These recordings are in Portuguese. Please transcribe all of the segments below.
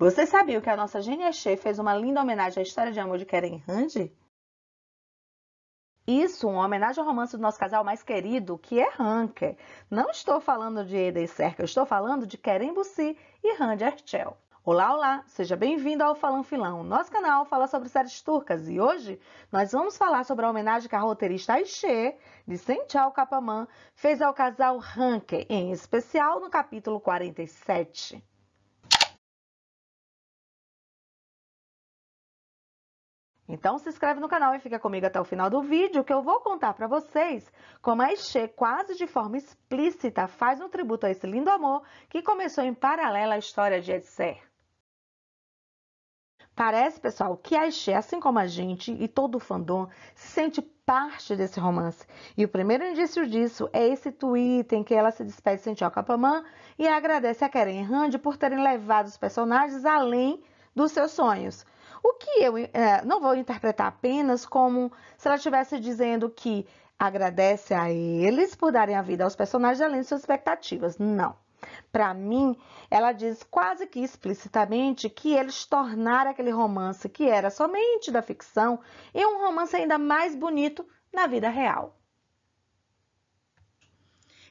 Você sabia que a nossa Genia Ashe fez uma linda homenagem à história de amor de Keren Randy? Isso, uma homenagem ao romance do nosso casal mais querido, que é Hanke. Não estou falando de Eda e Cerca, estou falando de Keren Bussi e Randy Archel. Olá, olá! Seja bem-vindo ao Falão Filão. Nosso canal fala sobre séries turcas e hoje nós vamos falar sobre a homenagem que a roteirista Ayşe, de Sental Kapaman, fez ao casal Hanke em especial no capítulo 47. Então se inscreve no canal e fica comigo até o final do vídeo que eu vou contar para vocês como a Ixê quase de forma explícita faz um tributo a esse lindo amor que começou em paralelo à história de Edser. Parece, pessoal, que a Ixê, assim como a gente e todo o fandom, se sente parte desse romance. E o primeiro indício disso é esse tweet em que ela se despede de Sentia Capamã e agradece a Keren e Randy por terem levado os personagens além dos seus sonhos. O que eu é, não vou interpretar apenas como se ela estivesse dizendo que agradece a eles por darem a vida aos personagens além de suas expectativas. Não. Para mim, ela diz quase que explicitamente que eles tornaram aquele romance que era somente da ficção em um romance ainda mais bonito na vida real.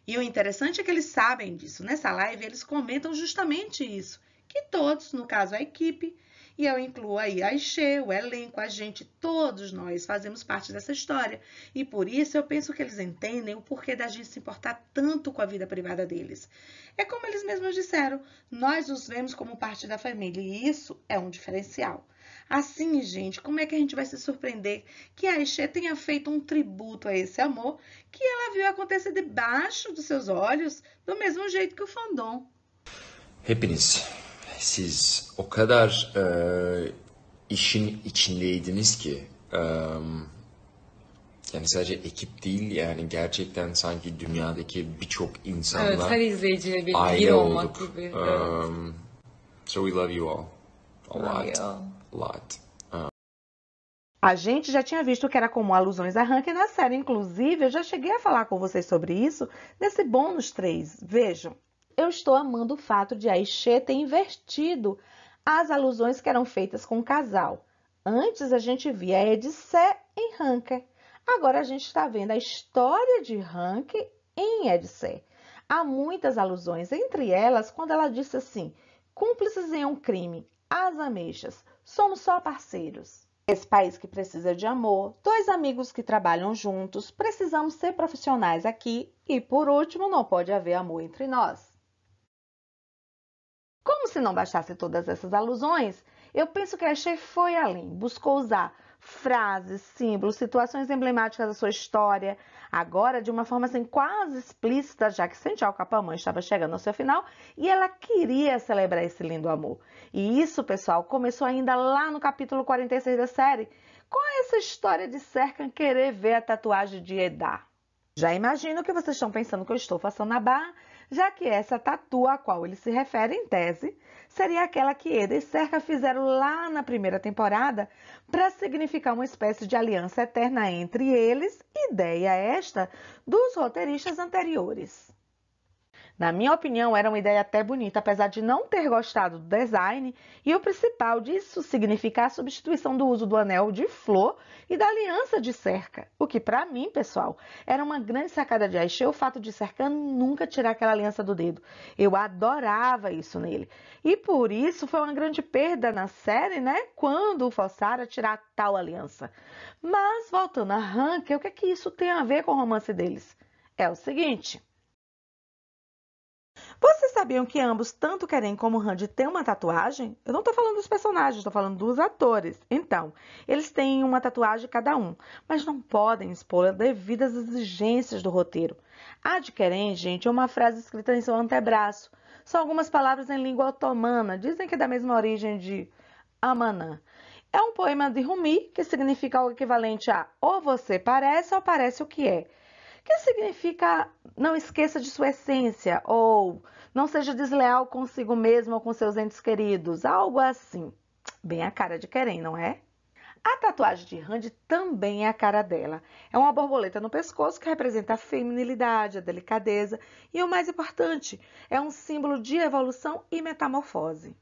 E o interessante é que eles sabem disso. Nessa live, eles comentam justamente isso: que todos, no caso a equipe, e eu incluo aí a Ixê, o elenco, a gente, todos nós fazemos parte dessa história. E por isso eu penso que eles entendem o porquê da gente se importar tanto com a vida privada deles. É como eles mesmos disseram, nós os vemos como parte da família e isso é um diferencial. Assim, gente, como é que a gente vai se surpreender que a Aisha tenha feito um tributo a esse amor que ela viu acontecer debaixo dos seus olhos, do mesmo jeito que o fandom? Reprise siz o kadar e, işin içindeydiniz ki e, yani sadece ekip değil yani gerçekten sanki dünyadaki birçok insanla evet, her izleyiciyle bir aile olmak olduk. Gibi, um, so we love you all. A lot. A lot. A gente já tinha visto que era como alusões a Rankin na série. Inclusive, eu já cheguei a falar com vocês sobre isso nesse bônus 3. Vejam, eu estou amando o fato de Aishe ter invertido as alusões que eram feitas com o casal. Antes a gente via Edissé em Ranker. Agora a gente está vendo a história de Ranker em Edissé. Há muitas alusões, entre elas quando ela disse assim: cúmplices em um crime, as ameixas, somos só parceiros. Esse país que precisa de amor, dois amigos que trabalham juntos, precisamos ser profissionais aqui e, por último, não pode haver amor entre nós se não bastasse todas essas alusões, eu penso que Axé foi além, buscou usar frases, símbolos, situações emblemáticas da sua história, agora de uma forma assim quase explícita, já que Santiago Capamã estava chegando ao seu final e ela queria celebrar esse lindo amor. E isso, pessoal, começou ainda lá no capítulo 46 da série, com essa história de Serkan querer ver a tatuagem de Edá. Já imagino que vocês estão pensando que eu estou façando a barra, já que essa tatu a qual ele se refere em tese seria aquela que Eda e Cerca fizeram lá na primeira temporada para significar uma espécie de aliança eterna entre eles, ideia esta dos roteiristas anteriores. Na minha opinião, era uma ideia até bonita, apesar de não ter gostado do design, e o principal disso significar a substituição do uso do anel de flor e da aliança de cerca. O que, para mim, pessoal, era uma grande sacada de Aisha, o fato de cerca nunca tirar aquela aliança do dedo. Eu adorava isso nele. E por isso foi uma grande perda na série, né? Quando o forçaram a tirar a tal aliança. Mas, voltando a Ranker, o que é que isso tem a ver com o romance deles? É o seguinte. Vocês sabiam que ambos, tanto Keren como Randy, têm uma tatuagem? Eu não estou falando dos personagens, estou falando dos atores. Então, eles têm uma tatuagem cada um, mas não podem expô-la devido às exigências do roteiro. A de Keren, gente, é uma frase escrita em seu antebraço. São algumas palavras em língua otomana, dizem que é da mesma origem de Amanã. É um poema de Rumi que significa o equivalente a ou você parece ou parece o que é, que significa não esqueça de sua essência ou não seja desleal consigo mesmo ou com seus entes queridos, algo assim. Bem a cara de Keren, não é? A tatuagem de Randy também é a cara dela. É uma borboleta no pescoço que representa a feminilidade, a delicadeza e, o mais importante, é um símbolo de evolução e metamorfose.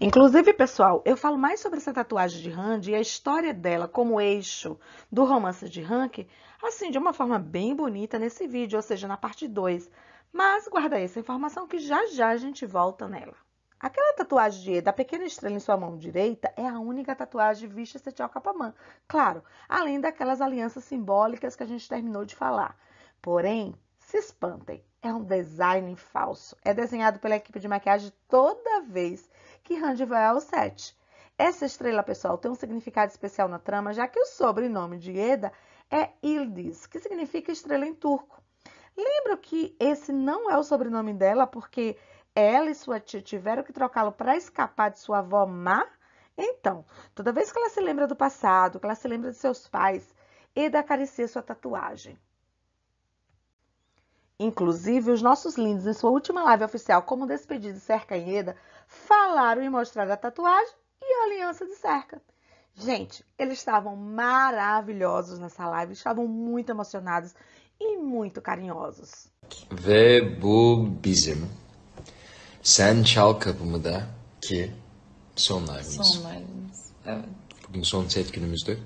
Inclusive, pessoal, eu falo mais sobre essa tatuagem de Randy e a história dela como eixo do romance de Hank, assim, de uma forma bem bonita nesse vídeo, ou seja, na parte 2, mas guarda essa informação que já já a gente volta nela. Aquela tatuagem de E da pequena estrela em sua mão direita é a única tatuagem vista Setial Capamã, claro, além daquelas alianças simbólicas que a gente terminou de falar. Porém, se espantem, é um design falso. É desenhado pela equipe de maquiagem toda vez que Randy vai é ao set. Essa estrela, pessoal, tem um significado especial na trama, já que o sobrenome de Eda é Ildiz, que significa estrela em turco. Lembro que esse não é o sobrenome dela, porque ela e sua tia tiveram que trocá-lo para escapar de sua avó má? Então, toda vez que ela se lembra do passado, que ela se lembra de seus pais e da caricia sua tatuagem. Inclusive, os nossos lindos, em sua última live oficial como despedida de Cerca Eda falaram em mostrar a tatuagem e a aliança de cerca. Gente, eles estavam maravilhosos nessa live, estavam muito emocionados e muito carinhosos. Ve bu bizim sen çal kapımı da ki son live'ımız. Son live'ımız, evet. Bugün son set günümüzdü.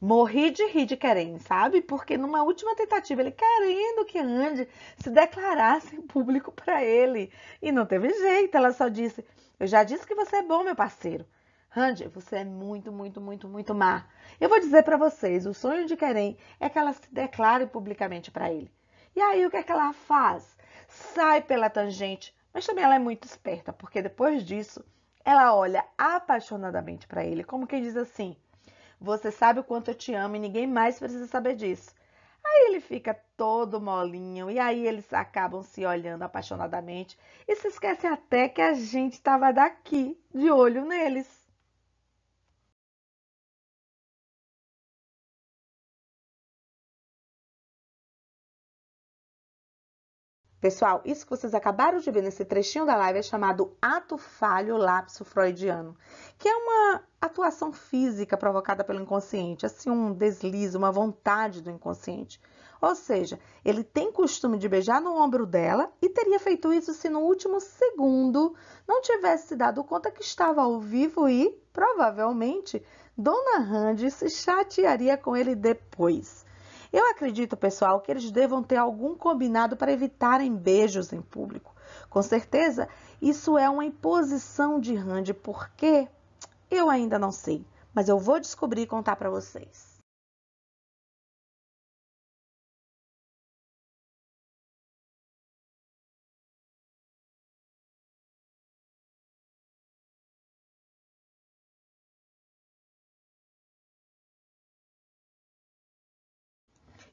Morri de rir de Karen, sabe? Porque numa última tentativa ele querendo que Andy se declarasse em público para ele. E não teve jeito, ela só disse: Eu já disse que você é bom, meu parceiro. Randy, você é muito, muito, muito, muito má. Eu vou dizer para vocês, o sonho de Keren é que ela se declare publicamente para ele. E aí o que é que ela faz? Sai pela tangente, mas também ela é muito esperta, porque depois disso, ela olha apaixonadamente para ele, como quem diz assim: "Você sabe o quanto eu te amo e ninguém mais precisa saber disso". Aí ele fica todo molinho e aí eles acabam se olhando apaixonadamente e se esquecem até que a gente estava daqui de olho neles. Pessoal, isso que vocês acabaram de ver nesse trechinho da live é chamado ato falho lapso freudiano, que é uma atuação física provocada pelo inconsciente, assim um deslize, uma vontade do inconsciente. Ou seja, ele tem costume de beijar no ombro dela e teria feito isso se no último segundo não tivesse se dado conta que estava ao vivo e, provavelmente, Dona Randy se chatearia com ele depois. Eu acredito, pessoal, que eles devam ter algum combinado para evitarem beijos em público. Com certeza, isso é uma imposição de Randy, porque eu ainda não sei, mas eu vou descobrir e contar para vocês.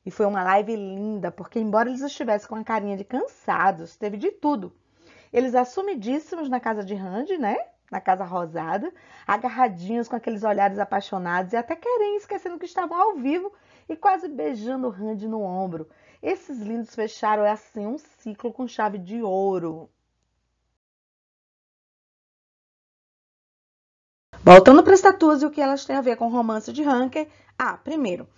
E foi uma live linda, porque embora eles estivessem com a carinha de cansados, teve de tudo. Eles assumidíssimos na casa de Randy, né? Na casa rosada, agarradinhos com aqueles olhares apaixonados e até querem, esquecendo que estavam ao vivo e quase beijando Randy no ombro. Esses lindos fecharam é assim um ciclo com chave de ouro. Voltando para as tatuas e o que elas têm a ver com o romance de Ranker. Ah, primeiro,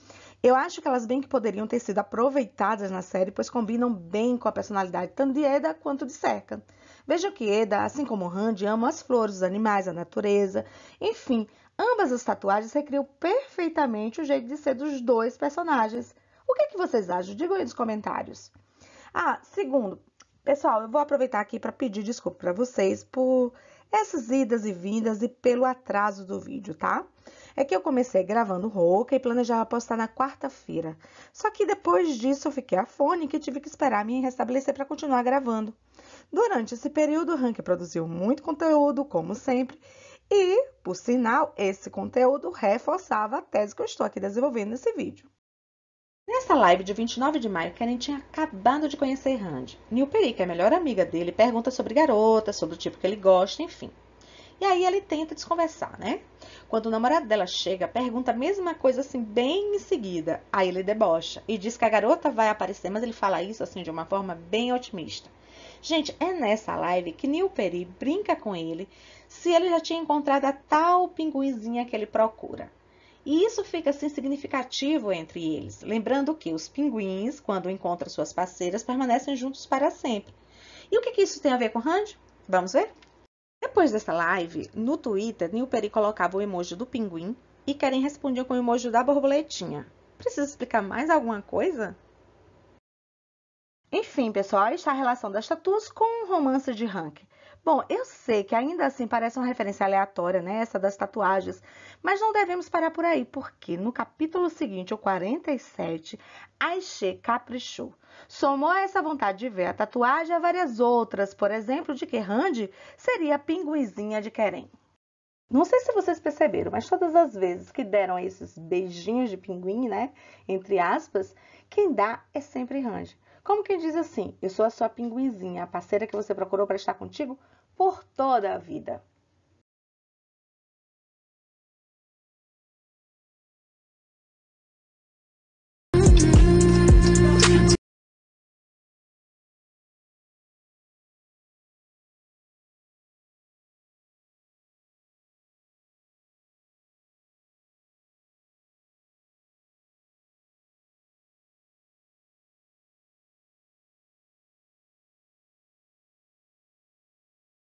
eu acho que elas bem que poderiam ter sido aproveitadas na série, pois combinam bem com a personalidade tanto de Eda quanto de Seca. Veja que Eda, assim como Randy, ama as flores, os animais, a natureza. Enfim, ambas as tatuagens recriam perfeitamente o jeito de ser dos dois personagens. O que, é que vocês acham? Digam aí nos comentários. Ah, segundo, pessoal, eu vou aproveitar aqui para pedir desculpa para vocês por essas idas e vindas e pelo atraso do vídeo, tá? é que eu comecei gravando rouca e planejava postar na quarta-feira. Só que depois disso eu fiquei afônica e tive que esperar me restabelecer para continuar gravando. Durante esse período, o Rank produziu muito conteúdo, como sempre, e, por sinal, esse conteúdo reforçava a tese que eu estou aqui desenvolvendo nesse vídeo. Nessa live de 29 de maio, Karen tinha acabado de conhecer Randy. Nil Peri, que é a melhor amiga dele, pergunta sobre garotas, sobre o tipo que ele gosta, enfim. E aí ele tenta desconversar, né? Quando o namorado dela chega, pergunta a mesma coisa assim, bem em seguida. Aí ele debocha e diz que a garota vai aparecer, mas ele fala isso assim de uma forma bem otimista. Gente, é nessa live que Neil Perry brinca com ele se ele já tinha encontrado a tal pinguizinha que ele procura. E isso fica assim significativo entre eles, lembrando que os pinguins, quando encontram suas parceiras, permanecem juntos para sempre. E o que, que isso tem a ver com Randy? Vamos ver? Depois dessa live, no Twitter, Nilperi colocava o emoji do pinguim e querem responder com o emoji da borboletinha. Preciso explicar mais alguma coisa? Enfim, pessoal, está a relação das tatuas com o romance de Hank. Bom, eu sei que ainda assim parece uma referência aleatória, né, essa das tatuagens, mas não devemos parar por aí, porque no capítulo seguinte, o 47, Aixê caprichou. Somou a essa vontade de ver a tatuagem a várias outras, por exemplo, de que Randy seria a pinguinzinha de Querem. Não sei se vocês perceberam, mas todas as vezes que deram esses beijinhos de pinguim, né? Entre aspas, quem dá é sempre Randy. Como que diz assim? Eu sou a sua pinguinzinha, a parceira que você procurou para estar contigo por toda a vida.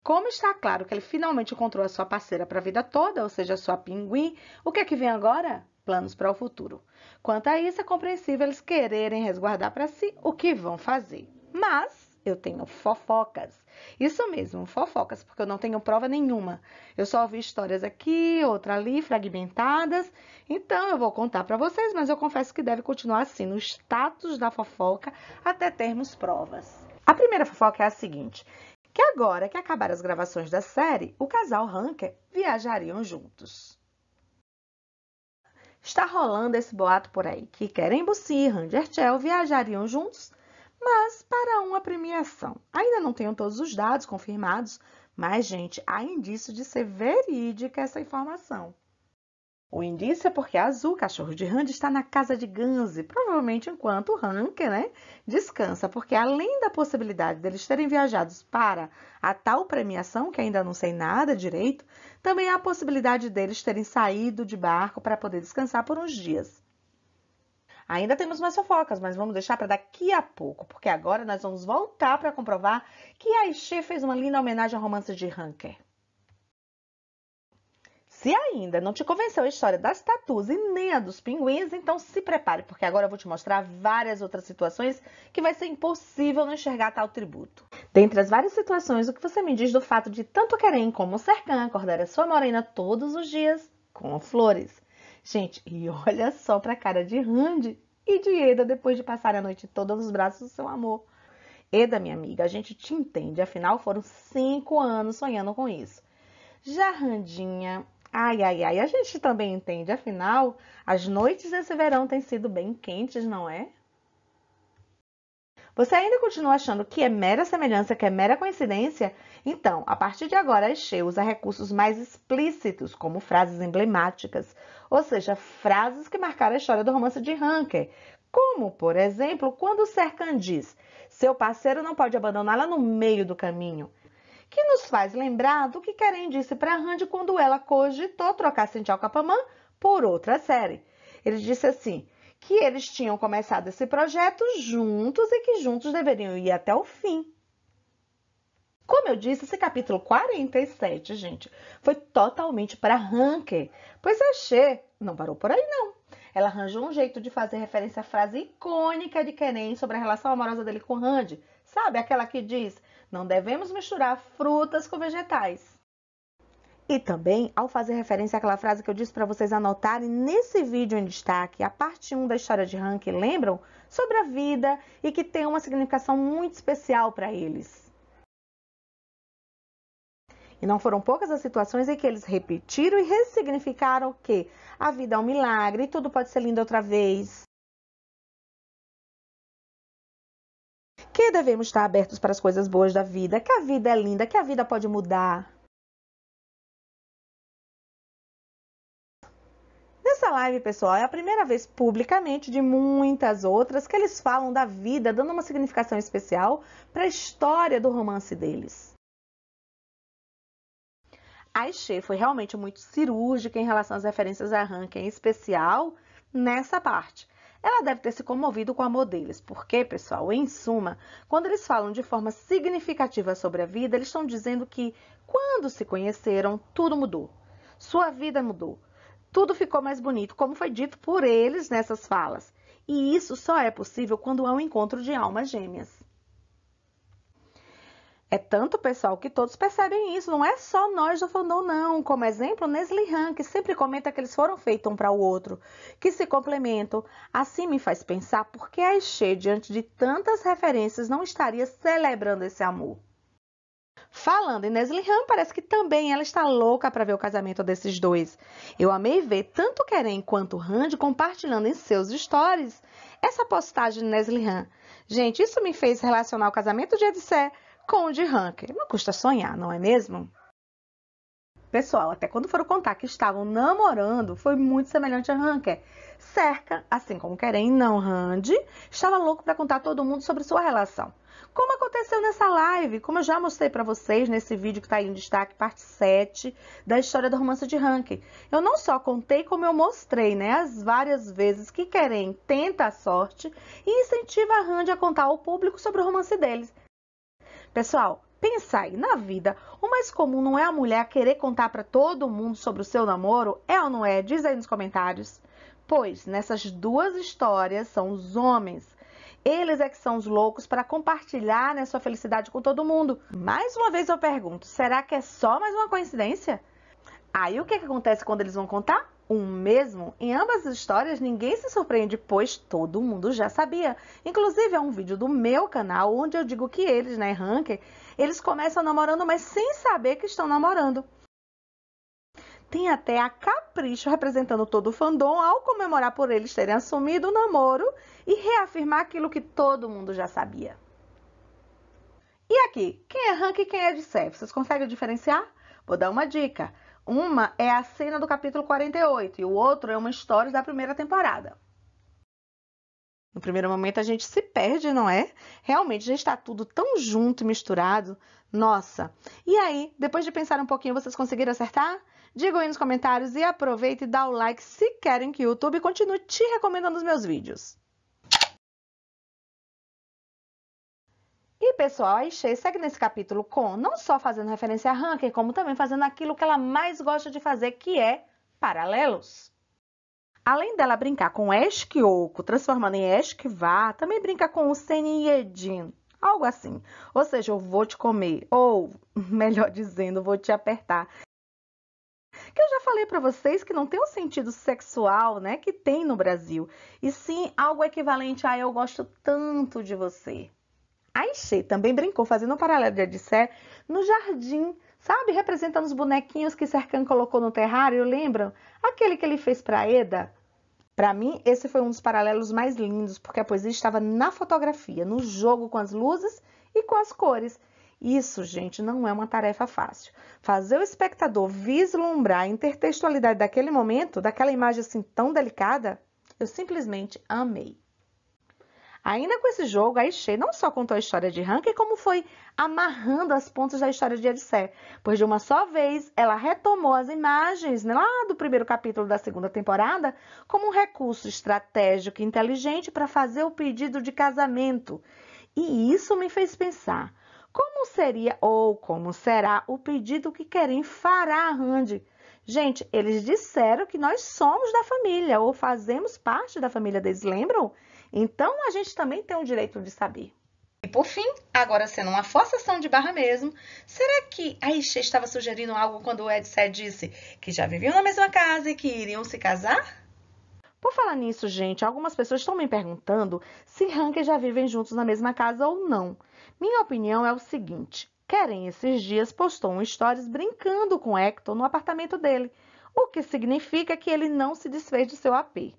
Como está claro que ele finalmente encontrou a sua parceira para a vida toda, ou seja, a sua pinguim, o que é que vem agora? Planos para o futuro. Quanto a isso, é compreensível eles quererem resguardar para si o que vão fazer. Mas eu tenho fofocas. Isso mesmo, fofocas, porque eu não tenho prova nenhuma. Eu só ouvi histórias aqui, outra ali, fragmentadas. Então eu vou contar para vocês, mas eu confesso que deve continuar assim, no status da fofoca, até termos provas. A primeira fofoca é a seguinte: que agora que acabaram as gravações da série, o casal Ranker viajariam juntos. Está rolando esse boato por aí que Karen Bussi e Hunter Chell viajariam juntos, mas para uma premiação. Ainda não tenho todos os dados confirmados, mas, gente, há indício de ser verídica essa informação. O indício é porque Azul, cachorro de Randy, está na casa de Ganzi, provavelmente enquanto Hank né, descansa, porque além da possibilidade deles terem viajado para a tal premiação, que ainda não sei nada direito, também há a possibilidade deles terem saído de barco para poder descansar por uns dias. Ainda temos mais fofocas, mas vamos deixar para daqui a pouco, porque agora nós vamos voltar para comprovar que a Aishê fez uma linda homenagem ao romance de Hunker. Se ainda não te convenceu a história das tatus e nem a dos pinguins, então se prepare, porque agora eu vou te mostrar várias outras situações que vai ser impossível não enxergar tal tributo. Dentre as várias situações, o que você me diz do fato de tanto querer como Sercan acordar a sua morena todos os dias com flores? Gente, e olha só pra cara de Randy e de Eda depois de passar a noite toda nos braços do seu amor. Eda, minha amiga, a gente te entende, afinal foram cinco anos sonhando com isso. Já Randinha, Ai, ai, ai, a gente também entende, afinal, as noites desse verão têm sido bem quentes, não é? Você ainda continua achando que é mera semelhança, que é mera coincidência? Então, a partir de agora, a Xê usa recursos mais explícitos, como frases emblemáticas, ou seja, frases que marcaram a história do romance de Hunker. Como, por exemplo, quando o Serkan diz: seu parceiro não pode abandoná-la no meio do caminho que nos faz lembrar do que Keren disse para Randy quando ela cogitou trocar Cintia Capamã por outra série. Ele disse assim, que eles tinham começado esse projeto juntos e que juntos deveriam ir até o fim. Como eu disse, esse capítulo 47, gente, foi totalmente para Ranker, pois a She não parou por aí não. Ela arranjou um jeito de fazer referência à frase icônica de Keren sobre a relação amorosa dele com Randy. Sabe aquela que diz: não devemos misturar frutas com vegetais. E também, ao fazer referência àquela frase que eu disse para vocês anotarem nesse vídeo em destaque, a parte 1 da história de Hank, lembram? Sobre a vida e que tem uma significação muito especial para eles. E não foram poucas as situações em que eles repetiram e ressignificaram que a vida é um milagre, e tudo pode ser lindo outra vez, que devemos estar abertos para as coisas boas da vida, que a vida é linda, que a vida pode mudar. Nessa live, pessoal, é a primeira vez publicamente de muitas outras que eles falam da vida, dando uma significação especial para a história do romance deles. A Ixê foi realmente muito cirúrgica em relação às referências a Rankin, em especial nessa parte ela deve ter se comovido com o amor deles, porque, pessoal, em suma, quando eles falam de forma significativa sobre a vida, eles estão dizendo que quando se conheceram, tudo mudou. Sua vida mudou. Tudo ficou mais bonito, como foi dito por eles nessas falas. E isso só é possível quando há um encontro de almas gêmeas. É tanto, pessoal, que todos percebem isso. Não é só nós do fandom não. Como exemplo, Nesli Han, que sempre comenta que eles foram feitos um para o outro, que se complementam. Assim me faz pensar por que a Exê, diante de tantas referências, não estaria celebrando esse amor. Falando em Nesli Han, parece que também ela está louca para ver o casamento desses dois. Eu amei ver tanto Keren quanto Randy compartilhando em seus stories essa postagem de Nesli Han. Gente, isso me fez relacionar o casamento de Edissé com o de Hunker. Não custa sonhar, não é mesmo? Pessoal, até quando foram contar que estavam namorando, foi muito semelhante a Hunker. Cerca, assim como querem, não Randy, estava louco para contar a todo mundo sobre sua relação. Como aconteceu nessa live, como eu já mostrei para vocês nesse vídeo que está aí em destaque, parte 7 da história do romance de Rankin. Eu não só contei como eu mostrei, né, as várias vezes que querem tenta a sorte e incentiva a Randy a contar ao público sobre o romance deles. Pessoal, pensa aí, na vida, o mais comum não é a mulher querer contar para todo mundo sobre o seu namoro? É ou não é? Diz aí nos comentários. Pois, nessas duas histórias são os homens. Eles é que são os loucos para compartilhar né, sua felicidade com todo mundo. Mais uma vez eu pergunto, será que é só mais uma coincidência? Aí o que, que acontece quando eles vão contar? um mesmo? Em ambas as histórias, ninguém se surpreende, pois todo mundo já sabia. Inclusive, é um vídeo do meu canal onde eu digo que eles, né, Ranker, eles começam namorando, mas sem saber que estão namorando. Tem até a Capricho representando todo o fandom ao comemorar por eles terem assumido o namoro e reafirmar aquilo que todo mundo já sabia. E aqui, quem é Rank e quem é de Seth? Vocês conseguem diferenciar? Vou dar uma dica. Uma é a cena do capítulo 48 e o outro é uma história da primeira temporada. No primeiro momento a gente se perde, não é? Realmente já está tudo tão junto e misturado. Nossa! E aí, depois de pensar um pouquinho, vocês conseguiram acertar? Digam aí nos comentários e aproveita e dá o like se querem que o YouTube continue te recomendando os meus vídeos. E, pessoal, a Ixê segue nesse capítulo com não só fazendo referência a ranking, como também fazendo aquilo que ela mais gosta de fazer, que é paralelos. Além dela brincar com oco", transformando em Eshkvá, também brinca com o Senyedin, algo assim. Ou seja, eu vou te comer, ou melhor dizendo, vou te apertar. Que eu já falei para vocês que não tem um sentido sexual, né, que tem no Brasil, e sim algo equivalente a eu gosto tanto de você. Aishê também brincou fazendo um paralelo de Odisseia no jardim, sabe? Representando os bonequinhos que Serkan colocou no terrário, lembram? Aquele que ele fez para Eda. Para mim, esse foi um dos paralelos mais lindos, porque a poesia estava na fotografia, no jogo com as luzes e com as cores. Isso, gente, não é uma tarefa fácil. Fazer o espectador vislumbrar a intertextualidade daquele momento, daquela imagem assim tão delicada, eu simplesmente amei. Ainda com esse jogo, a Ishei não só contou a história de Hanke, como foi amarrando as pontas da história de Edsé. pois de uma só vez ela retomou as imagens né, lá do primeiro capítulo da segunda temporada como um recurso estratégico e inteligente para fazer o pedido de casamento. E isso me fez pensar, como seria ou como será o pedido que Querem fará a Randy? Gente, eles disseram que nós somos da família ou fazemos parte da família deles, lembram? Então a gente também tem o direito de saber. E por fim, agora sendo uma forçação de barra mesmo, será que a Ixê estava sugerindo algo quando o Edsé disse que já viviam na mesma casa e que iriam se casar? Por falar nisso, gente, algumas pessoas estão me perguntando se Hank já vivem juntos na mesma casa ou não. Minha opinião é o seguinte: Karen, esses dias, postou um stories brincando com Hector no apartamento dele, o que significa que ele não se desfez de seu apê.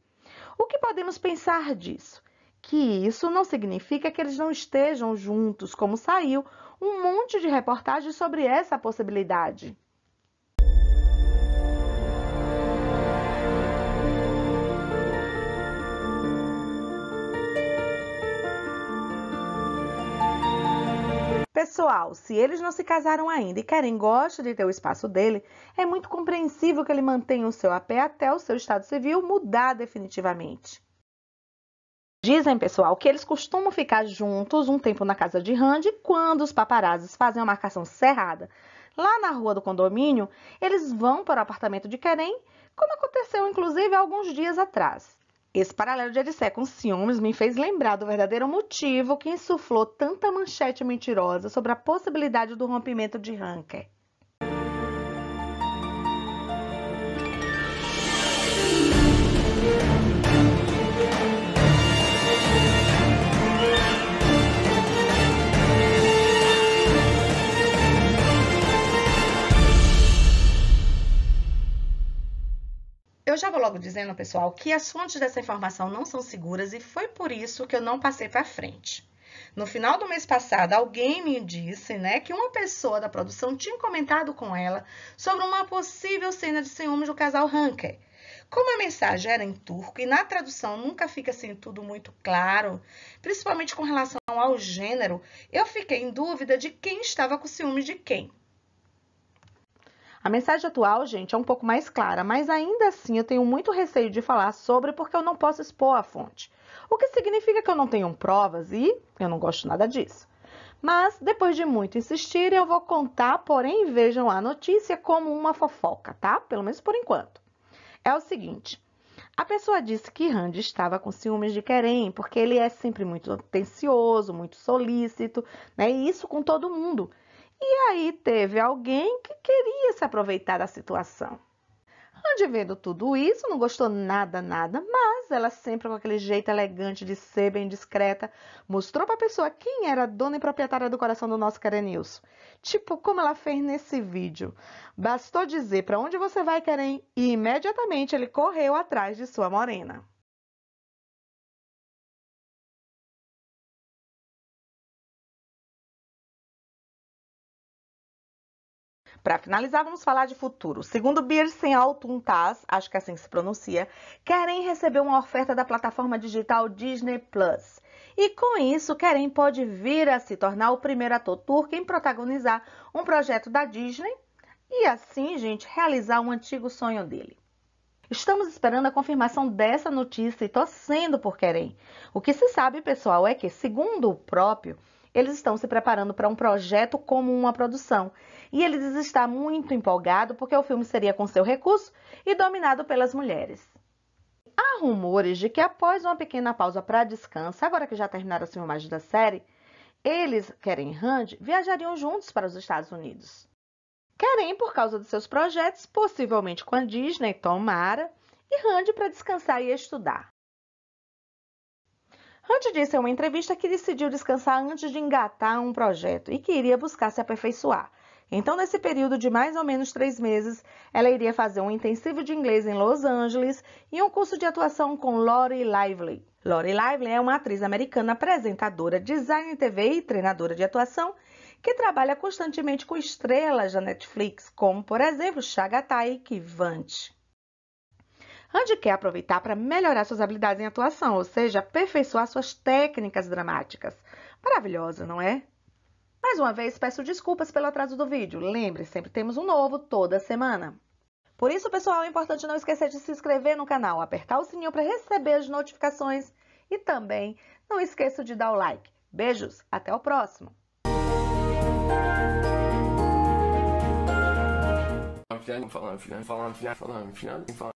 O que podemos pensar disso? Que isso não significa que eles não estejam juntos, como saiu um monte de reportagens sobre essa possibilidade. Pessoal, se eles não se casaram ainda e querem gosta de ter o espaço dele, é muito compreensível que ele mantenha o seu AP até o seu estado civil mudar definitivamente. Dizem, pessoal, que eles costumam ficar juntos um tempo na casa de Randy quando os paparazes fazem a marcação cerrada. Lá na rua do condomínio, eles vão para o apartamento de Keren, como aconteceu inclusive alguns dias atrás. Esse paralelo de Odisseia com ciúmes me fez lembrar do verdadeiro motivo que insuflou tanta manchete mentirosa sobre a possibilidade do rompimento de Ranker. eu já vou logo dizendo, pessoal, que as fontes dessa informação não são seguras e foi por isso que eu não passei para frente. No final do mês passado, alguém me disse né, que uma pessoa da produção tinha comentado com ela sobre uma possível cena de ciúmes do casal Hanker. Como a mensagem era em turco e na tradução nunca fica assim tudo muito claro, principalmente com relação ao gênero, eu fiquei em dúvida de quem estava com ciúme de quem. A mensagem atual, gente, é um pouco mais clara, mas ainda assim eu tenho muito receio de falar sobre porque eu não posso expor a fonte. O que significa que eu não tenho provas e eu não gosto nada disso. Mas, depois de muito insistir, eu vou contar, porém vejam a notícia como uma fofoca, tá? Pelo menos por enquanto. É o seguinte: a pessoa disse que Randy estava com ciúmes de Kerem porque ele é sempre muito atencioso, muito solícito, né? E isso com todo mundo. E aí teve alguém que queria se aproveitar da situação. Andy vendo tudo isso, não gostou nada, nada, mas ela sempre com aquele jeito elegante de ser bem discreta, mostrou para a pessoa quem era a dona e proprietária do coração do nosso Karen Tipo como ela fez nesse vídeo. Bastou dizer para onde você vai, Karen, e imediatamente ele correu atrás de sua morena. Para finalizar, vamos falar de futuro. Segundo Birsen Altuntas, acho que é assim se pronuncia, querem receber uma oferta da plataforma digital Disney Plus. E com isso, Kerem pode vir a se tornar o primeiro ator turco em protagonizar um projeto da Disney e assim, gente, realizar um antigo sonho dele. Estamos esperando a confirmação dessa notícia e torcendo por Kerem. O que se sabe, pessoal, é que, segundo o próprio, eles estão se preparando para um projeto como uma produção. E ele diz estar muito empolgado porque o filme seria com seu recurso e dominado pelas mulheres. Há rumores de que após uma pequena pausa para descanso, agora que já terminaram as filmagens da série, eles, Keren e Rand, viajariam juntos para os Estados Unidos. Keren, por causa de seus projetos, possivelmente com a Disney, Tomara, e Rand para descansar e estudar. Hunt disse em é uma entrevista que decidiu descansar antes de engatar um projeto e que iria buscar se aperfeiçoar. Então, nesse período de mais ou menos três meses, ela iria fazer um intensivo de inglês em Los Angeles e um curso de atuação com Lori Lively. Lori Lively é uma atriz americana, apresentadora, designer TV e treinadora de atuação que trabalha constantemente com estrelas da Netflix, como, por exemplo, Chagatai e Kivante. Andy quer aproveitar para melhorar suas habilidades em atuação, ou seja, aperfeiçoar suas técnicas dramáticas. Maravilhosa, não é? Mais uma vez, peço desculpas pelo atraso do vídeo. Lembre, sempre temos um novo toda semana. Por isso, pessoal, é importante não esquecer de se inscrever no canal, apertar o sininho para receber as notificações e também não esqueça de dar o like. Beijos, até o próximo! falando, falando, falando, falando, falando, falando, falando.